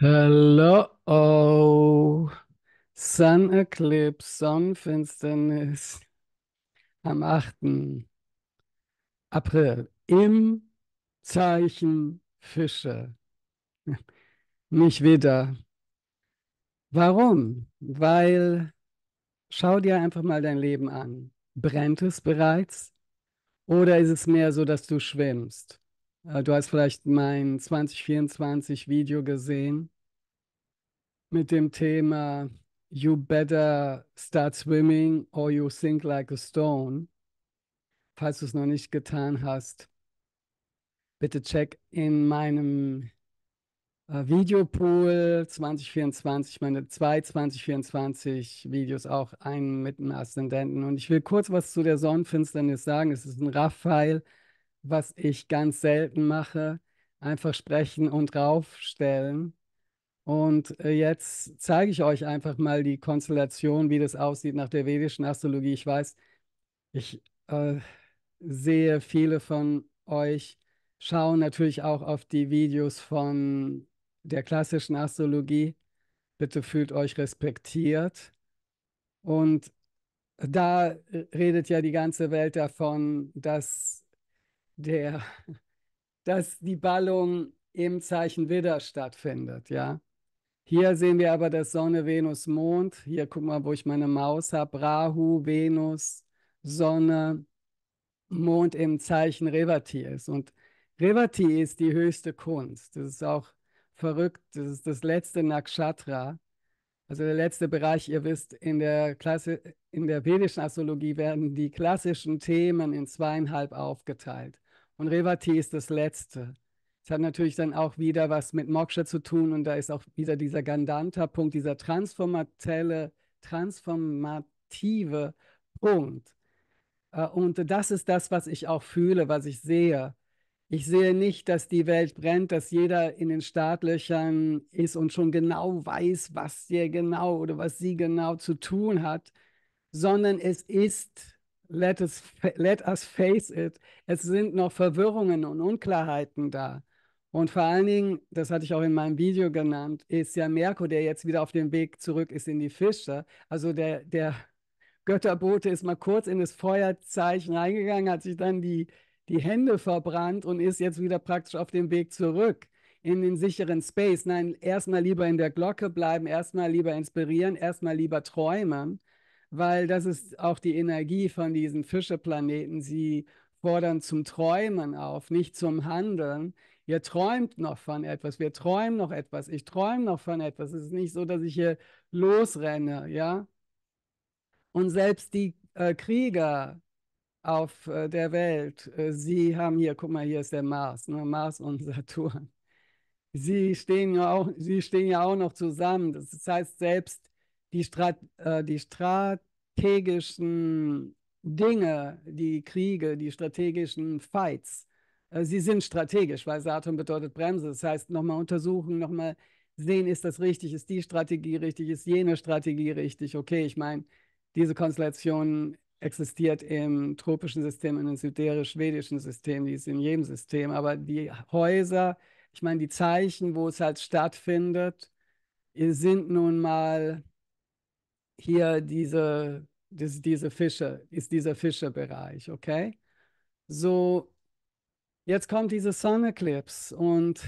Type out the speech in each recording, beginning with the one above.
Hello, Sun Eclipse, Sonnenfinsternis am 8. April im Zeichen Fische. Nicht wieder. Warum? Weil schau dir einfach mal dein Leben an. Brennt es bereits? Oder ist es mehr so, dass du schwimmst? Äh, du hast vielleicht mein 2024 Video gesehen mit dem Thema You better start swimming or you sink like a stone. Falls du es noch nicht getan hast, bitte check in meinem äh, Videopool 2024, meine zwei 2024 Videos, auch einen mit dem Aszendenten. Und ich will kurz was zu der Sonnenfinsternis sagen. Es ist ein Raphael was ich ganz selten mache, einfach sprechen und raufstellen. Und äh, jetzt zeige ich euch einfach mal die Konstellation, wie das aussieht nach der vedischen Astrologie. Ich weiß, ich äh, sehe, viele von euch schauen natürlich auch auf die Videos von der klassischen Astrologie. Bitte fühlt euch respektiert. Und da redet ja die ganze Welt davon, dass der, dass die Ballung im Zeichen Widder stattfindet, ja. Hier sehen wir aber das Sonne, Venus, Mond. Hier guck mal, wo ich meine Maus habe. Rahu, Venus, Sonne, Mond im Zeichen Revati ist. Und Revati ist die höchste Kunst. Das ist auch verrückt. Das ist das letzte Nakshatra. Also der letzte Bereich, ihr wisst, in der, Klasse, in der vedischen Astrologie werden die klassischen Themen in zweieinhalb aufgeteilt. Und Revati ist das Letzte. Es hat natürlich dann auch wieder was mit Moksha zu tun und da ist auch wieder dieser Gandanta-Punkt, dieser transformative, transformative Punkt. Äh, und das ist das, was ich auch fühle, was ich sehe. Ich sehe nicht, dass die Welt brennt, dass jeder in den Startlöchern ist und schon genau weiß, was er genau oder was sie genau zu tun hat, sondern es ist Let us, let us face it. Es sind noch Verwirrungen und Unklarheiten da. Und vor allen Dingen, das hatte ich auch in meinem Video genannt, ist ja Merko, der jetzt wieder auf dem Weg zurück ist in die Fische. Also der, der Götterbote ist mal kurz in das Feuerzeichen reingegangen, hat sich dann die, die Hände verbrannt und ist jetzt wieder praktisch auf dem Weg zurück in den sicheren Space. Nein, erstmal lieber in der Glocke bleiben, erstmal lieber inspirieren, erstmal lieber träumen weil das ist auch die Energie von diesen Fischeplaneten. Sie fordern zum Träumen auf, nicht zum Handeln. Ihr träumt noch von etwas, wir träumen noch etwas, ich träume noch von etwas. Es ist nicht so, dass ich hier losrenne, ja. Und selbst die äh, Krieger auf äh, der Welt, äh, sie haben hier, guck mal, hier ist der Mars, ne? Mars und Saturn. Sie stehen, ja auch, sie stehen ja auch noch zusammen. Das heißt, selbst die, Strat äh, die strategischen Dinge, die Kriege, die strategischen Fights, äh, sie sind strategisch, weil Saturn bedeutet Bremse. Das heißt, nochmal untersuchen, nochmal sehen, ist das richtig, ist die Strategie richtig, ist jene Strategie richtig. Okay, ich meine, diese Konstellation existiert im tropischen System, in dem süderisch-schwedischen System, die ist in jedem System, aber die Häuser, ich meine, die Zeichen, wo es halt stattfindet, sind nun mal hier diese, das, diese Fische, ist dieser Fischebereich, okay? So, jetzt kommt diese Sonneclips und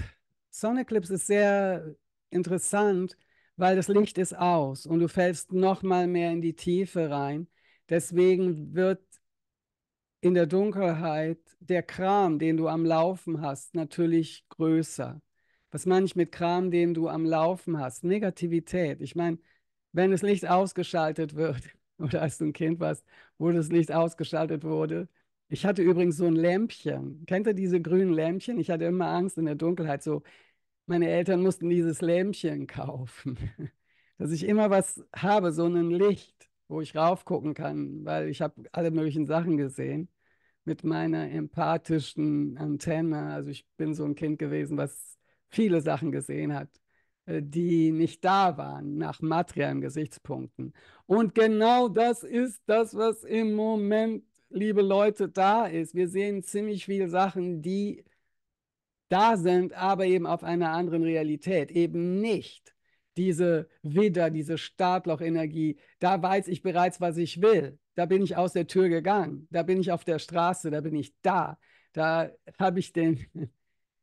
Sonneclips ist sehr interessant, weil das Licht ist aus und du fällst nochmal mehr in die Tiefe rein. Deswegen wird in der Dunkelheit der Kram, den du am Laufen hast, natürlich größer. Was meine ich mit Kram, den du am Laufen hast? Negativität. Ich meine, wenn das Licht ausgeschaltet wird, oder als du ein Kind warst, wo das Licht ausgeschaltet wurde. Ich hatte übrigens so ein Lämpchen. Kennt ihr diese grünen Lämpchen? Ich hatte immer Angst in der Dunkelheit. So, meine Eltern mussten dieses Lämpchen kaufen, dass ich immer was habe, so ein Licht, wo ich raufgucken kann, weil ich habe alle möglichen Sachen gesehen mit meiner empathischen Antenne. Also ich bin so ein Kind gewesen, was viele Sachen gesehen hat. Äh, die nicht da waren, nach materiellen Gesichtspunkten. Und genau das ist das, was im Moment, liebe Leute, da ist. Wir sehen ziemlich viele Sachen, die da sind, aber eben auf einer anderen Realität, eben nicht diese Widder, diese Startlochenergie, da weiß ich bereits, was ich will. Da bin ich aus der Tür gegangen, da bin ich auf der Straße, da bin ich da. Da habe ich den,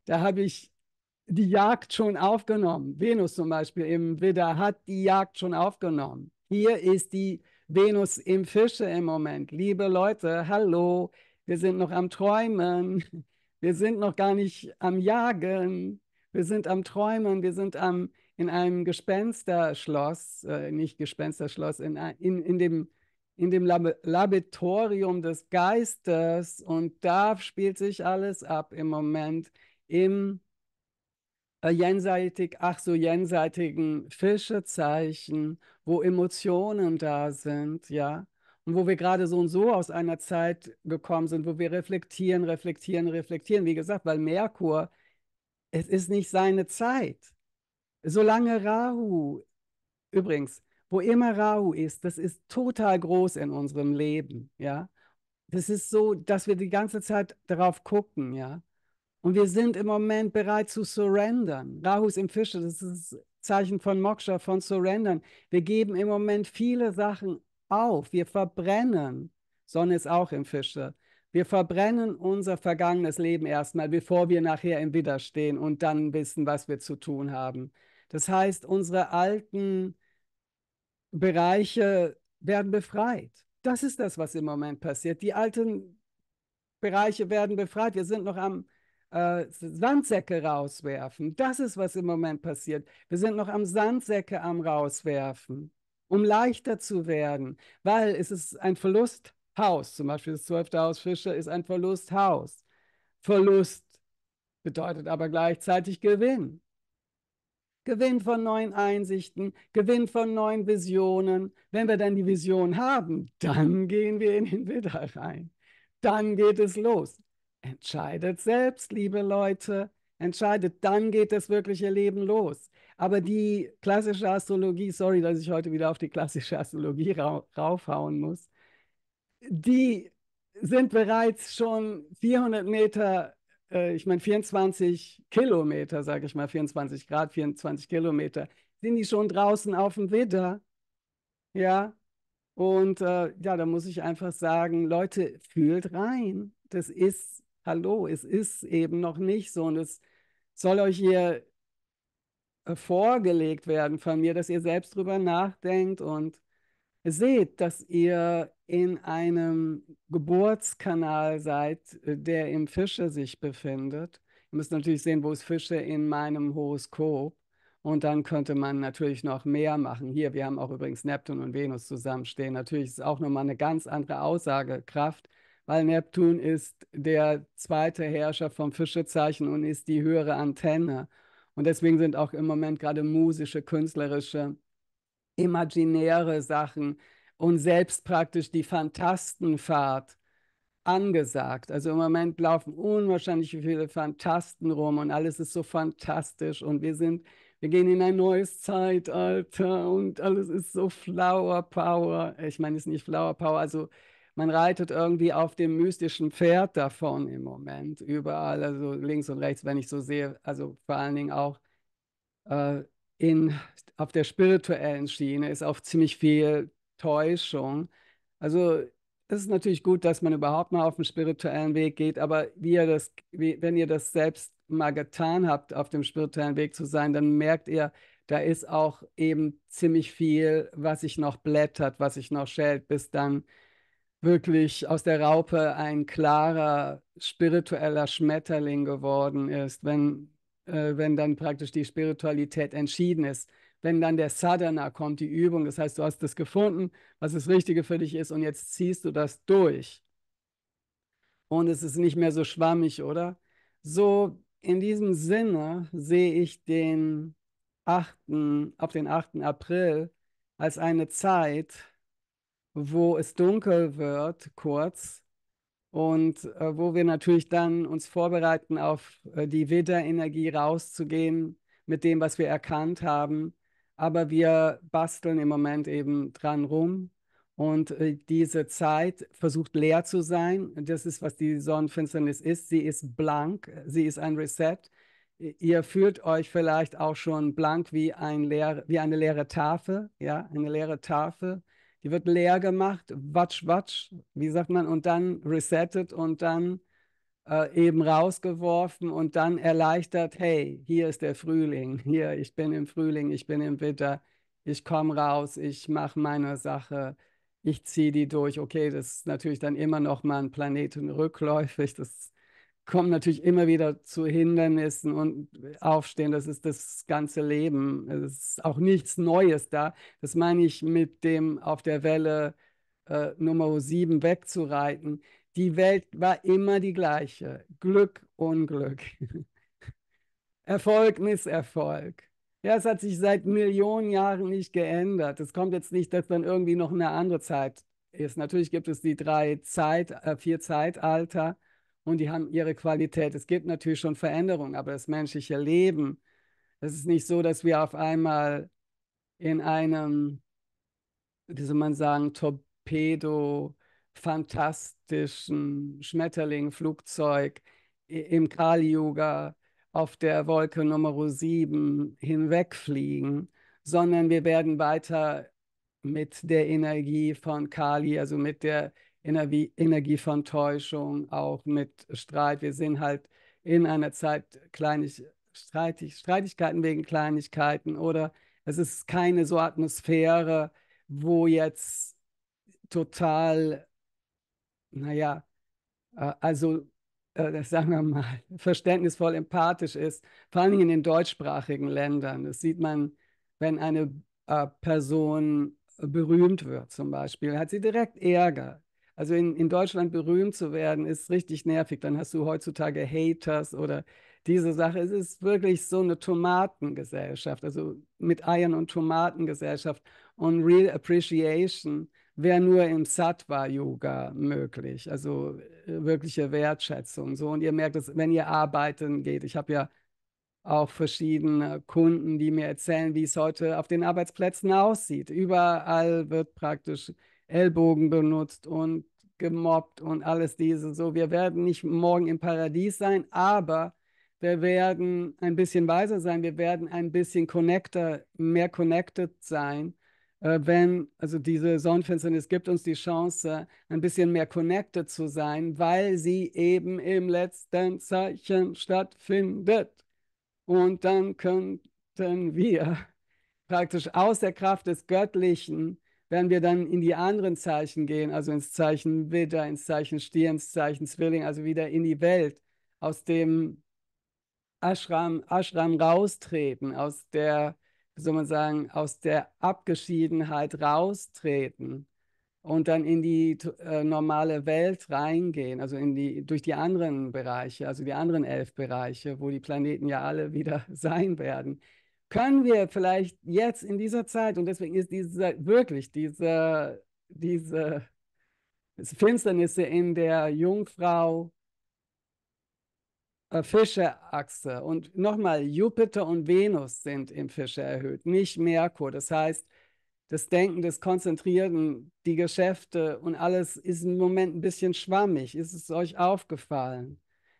da habe ich die Jagd schon aufgenommen. Venus zum Beispiel im Widder hat die Jagd schon aufgenommen. Hier ist die Venus im Fische im Moment. Liebe Leute, hallo, wir sind noch am Träumen. Wir sind noch gar nicht am Jagen. Wir sind am Träumen. Wir sind am, in einem Gespensterschloss, äh, nicht Gespensterschloss, in, in, in dem, in dem Lab Laboratorium des Geistes. Und da spielt sich alles ab im Moment im äh, jenseitig, ach so jenseitigen Fischezeichen, wo Emotionen da sind, ja. Und wo wir gerade so und so aus einer Zeit gekommen sind, wo wir reflektieren, reflektieren, reflektieren. Wie gesagt, weil Merkur, es ist nicht seine Zeit. Solange Rahu, übrigens, wo immer Rahu ist, das ist total groß in unserem Leben, ja. Das ist so, dass wir die ganze Zeit darauf gucken, ja. Und wir sind im Moment bereit zu surrendern. Rahus im Fische, das ist das Zeichen von Moksha, von surrendern. Wir geben im Moment viele Sachen auf. Wir verbrennen. Sonne ist auch im Fische. Wir verbrennen unser vergangenes Leben erstmal, bevor wir nachher im stehen und dann wissen, was wir zu tun haben. Das heißt, unsere alten Bereiche werden befreit. Das ist das, was im Moment passiert. Die alten Bereiche werden befreit. Wir sind noch am äh, Sandsäcke rauswerfen. Das ist, was im Moment passiert. Wir sind noch am Sandsäcke am rauswerfen, um leichter zu werden, weil es ist ein Verlusthaus. Zum Beispiel das zwölfte Haus Fischer ist ein Verlusthaus. Verlust bedeutet aber gleichzeitig Gewinn. Gewinn von neuen Einsichten, Gewinn von neuen Visionen. Wenn wir dann die Vision haben, dann gehen wir in den Widder rein. Dann geht es los. Entscheidet selbst, liebe Leute. Entscheidet, dann geht das wirkliche Leben los. Aber die klassische Astrologie, sorry, dass ich heute wieder auf die klassische Astrologie ra raufhauen muss, die sind bereits schon 400 Meter, äh, ich meine 24 Kilometer, sage ich mal, 24 Grad, 24 Kilometer, sind die schon draußen auf dem Widder. Ja, und äh, ja, da muss ich einfach sagen, Leute, fühlt rein. Das ist hallo, es ist eben noch nicht so und es soll euch hier äh, vorgelegt werden von mir, dass ihr selbst drüber nachdenkt und seht, dass ihr in einem Geburtskanal seid, äh, der im Fische sich befindet. Ihr müsst natürlich sehen, wo ist Fische in meinem Horoskop. Und dann könnte man natürlich noch mehr machen. Hier, wir haben auch übrigens Neptun und Venus zusammenstehen. Natürlich ist es auch nochmal eine ganz andere Aussagekraft, weil Neptun ist der zweite Herrscher vom Fischezeichen und ist die höhere Antenne. Und deswegen sind auch im Moment gerade musische, künstlerische, imaginäre Sachen und selbst praktisch die Fantastenfahrt angesagt. Also im Moment laufen unwahrscheinlich viele Fantasten rum und alles ist so fantastisch und wir sind, wir gehen in ein neues Zeitalter und alles ist so Flower Power. Ich meine, es ist nicht Flower Power, also man reitet irgendwie auf dem mystischen Pferd davon im Moment, überall, also links und rechts, wenn ich so sehe, also vor allen Dingen auch äh, in, auf der spirituellen Schiene ist auch ziemlich viel Täuschung. Also es ist natürlich gut, dass man überhaupt mal auf den spirituellen Weg geht, aber ihr das, wie, wenn ihr das selbst mal getan habt, auf dem spirituellen Weg zu sein, dann merkt ihr, da ist auch eben ziemlich viel, was sich noch blättert, was sich noch schält, bis dann wirklich aus der Raupe ein klarer spiritueller Schmetterling geworden ist, wenn, äh, wenn dann praktisch die Spiritualität entschieden ist, wenn dann der Sadhana kommt, die Übung, das heißt, du hast das gefunden, was das Richtige für dich ist und jetzt ziehst du das durch. Und es ist nicht mehr so schwammig, oder? So, in diesem Sinne sehe ich den 8., ab den 8. April als eine Zeit, wo es dunkel wird, kurz, und äh, wo wir natürlich dann uns vorbereiten, auf äh, die Widderenergie rauszugehen mit dem, was wir erkannt haben. Aber wir basteln im Moment eben dran rum. Und äh, diese Zeit versucht leer zu sein. Das ist, was die Sonnenfinsternis ist. Sie ist blank, sie ist ein Reset. Ihr fühlt euch vielleicht auch schon blank wie, ein leer, wie eine leere Tafel, ja, eine leere Tafel die wird leer gemacht, watsch, watsch, wie sagt man, und dann resettet und dann äh, eben rausgeworfen und dann erleichtert, hey, hier ist der Frühling, hier, ich bin im Frühling, ich bin im Winter, ich komme raus, ich mache meine Sache, ich ziehe die durch. Okay, das ist natürlich dann immer noch mal ein Planeten rückläufig, das ist kommen natürlich immer wieder zu Hindernissen und aufstehen. Das ist das ganze Leben. Es ist auch nichts Neues da. Das meine ich mit dem auf der Welle äh, Nummer 7 wegzureiten. Die Welt war immer die gleiche. Glück, Unglück. Erfolg, Misserfolg. Ja, es hat sich seit Millionen Jahren nicht geändert. Es kommt jetzt nicht, dass dann irgendwie noch eine andere Zeit ist. Natürlich gibt es die drei Zeit, äh, vier Zeitalter und die haben ihre Qualität. Es gibt natürlich schon Veränderungen, aber das menschliche Leben, es ist nicht so, dass wir auf einmal in einem, wie soll man sagen, Torpedo, fantastischen Schmetterling-Flugzeug im kali yuga auf der Wolke Nummer 7 hinwegfliegen, sondern wir werden weiter mit der Energie von Kali, also mit der Energie, Energie von Täuschung, auch mit Streit. Wir sind halt in einer Zeit kleinig, streitig, Streitigkeiten wegen Kleinigkeiten oder es ist keine so Atmosphäre, wo jetzt total, naja, äh, also äh, sagen wir mal, verständnisvoll empathisch ist, vor allen Dingen in den deutschsprachigen Ländern. Das sieht man, wenn eine äh, Person berühmt wird zum Beispiel, hat sie direkt Ärger. Also in, in Deutschland berühmt zu werden, ist richtig nervig. Dann hast du heutzutage Haters oder diese Sache. Es ist wirklich so eine Tomatengesellschaft, also mit Eiern und Tomatengesellschaft und Real Appreciation wäre nur im Sattva-Yoga möglich, also äh, wirkliche Wertschätzung. So, und ihr merkt es, wenn ihr arbeiten geht. Ich habe ja auch verschiedene Kunden, die mir erzählen, wie es heute auf den Arbeitsplätzen aussieht. Überall wird praktisch Ellbogen benutzt und gemobbt und alles diese. So, wir werden nicht morgen im Paradies sein, aber wir werden ein bisschen weiser sein, wir werden ein bisschen connector, mehr connected sein. Äh, wenn, also diese Sonnenfinsternis gibt uns die Chance, ein bisschen mehr connected zu sein, weil sie eben im letzten Zeichen stattfindet. Und dann könnten wir praktisch aus der Kraft des Göttlichen wenn wir dann in die anderen Zeichen gehen, also ins Zeichen Widder, ins Zeichen Stier, ins Zeichen Zwilling, also wieder in die Welt, aus dem Ashram, Ashram raustreten, aus der, wie soll man sagen, aus der Abgeschiedenheit raustreten und dann in die äh, normale Welt reingehen, also in die, durch die anderen Bereiche, also die anderen elf Bereiche, wo die Planeten ja alle wieder sein werden können wir vielleicht jetzt in dieser Zeit, und deswegen ist diese, wirklich diese, diese Finsternisse in der Jungfrau äh, fische Und nochmal, Jupiter und Venus sind im Fische erhöht, nicht Merkur. Das heißt, das Denken, das Konzentrieren, die Geschäfte und alles ist im Moment ein bisschen schwammig. Ist es euch aufgefallen?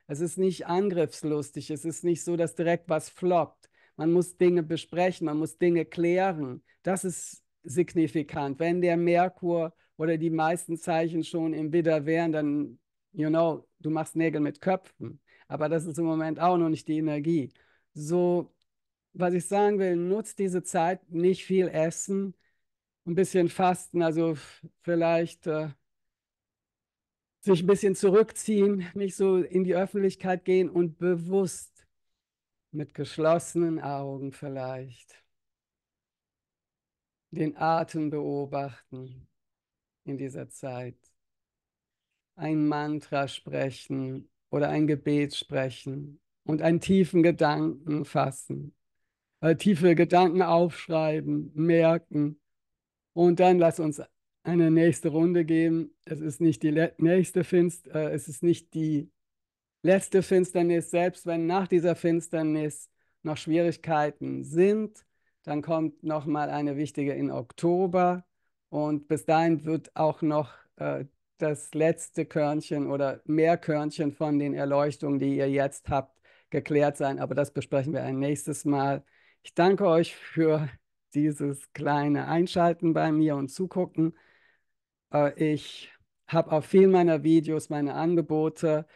Es ist nicht angriffslustig. Es ist nicht so, dass direkt was floppt man muss Dinge besprechen, man muss Dinge klären. Das ist signifikant. Wenn der Merkur oder die meisten Zeichen schon im Widder wären, dann, you know, du machst Nägel mit Köpfen. Aber das ist im Moment auch noch nicht die Energie. So, was ich sagen will, nutzt diese Zeit, nicht viel essen, ein bisschen fasten, also vielleicht äh, sich ein bisschen zurückziehen, nicht so in die Öffentlichkeit gehen und bewusst mit geschlossenen Augen vielleicht, den Atem beobachten in dieser Zeit, ein Mantra sprechen oder ein Gebet sprechen und einen tiefen Gedanken fassen, äh, tiefe Gedanken aufschreiben, merken und dann lass uns eine nächste Runde geben. Es ist nicht die nächste Finst, äh, es ist nicht die letzte Finsternis, selbst wenn nach dieser Finsternis noch Schwierigkeiten sind, dann kommt nochmal eine wichtige in Oktober und bis dahin wird auch noch äh, das letzte Körnchen oder mehr Körnchen von den Erleuchtungen, die ihr jetzt habt, geklärt sein. Aber das besprechen wir ein nächstes Mal. Ich danke euch für dieses kleine Einschalten bei mir und Zugucken. Äh, ich habe auf vielen meiner Videos meine Angebote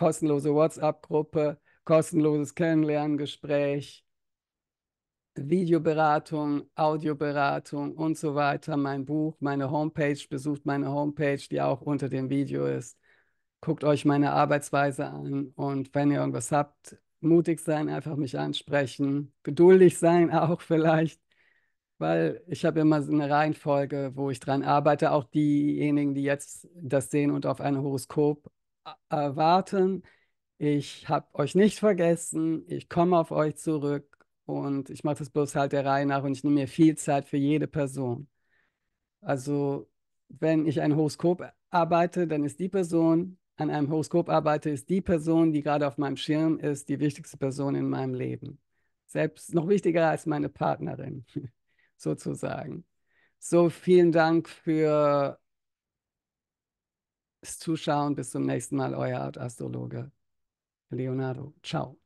kostenlose WhatsApp-Gruppe, kostenloses Kennenlerngespräch, Videoberatung, Audioberatung und so weiter, mein Buch, meine Homepage, besucht meine Homepage, die auch unter dem Video ist. Guckt euch meine Arbeitsweise an und wenn ihr irgendwas habt, mutig sein, einfach mich ansprechen, geduldig sein auch vielleicht, weil ich habe immer so eine Reihenfolge, wo ich dran arbeite, auch diejenigen, die jetzt das sehen und auf ein Horoskop erwarten. Ich habe euch nicht vergessen. Ich komme auf euch zurück und ich mache das bloß halt der Reihe nach und ich nehme mir viel Zeit für jede Person. Also, wenn ich ein Horoskop arbeite, dann ist die Person, an einem Horoskop arbeite, ist die Person, die gerade auf meinem Schirm ist, die wichtigste Person in meinem Leben. Selbst noch wichtiger als meine Partnerin, sozusagen. So, vielen Dank für Zuschauen. Bis zum nächsten Mal, euer Astrologe Leonardo. Ciao.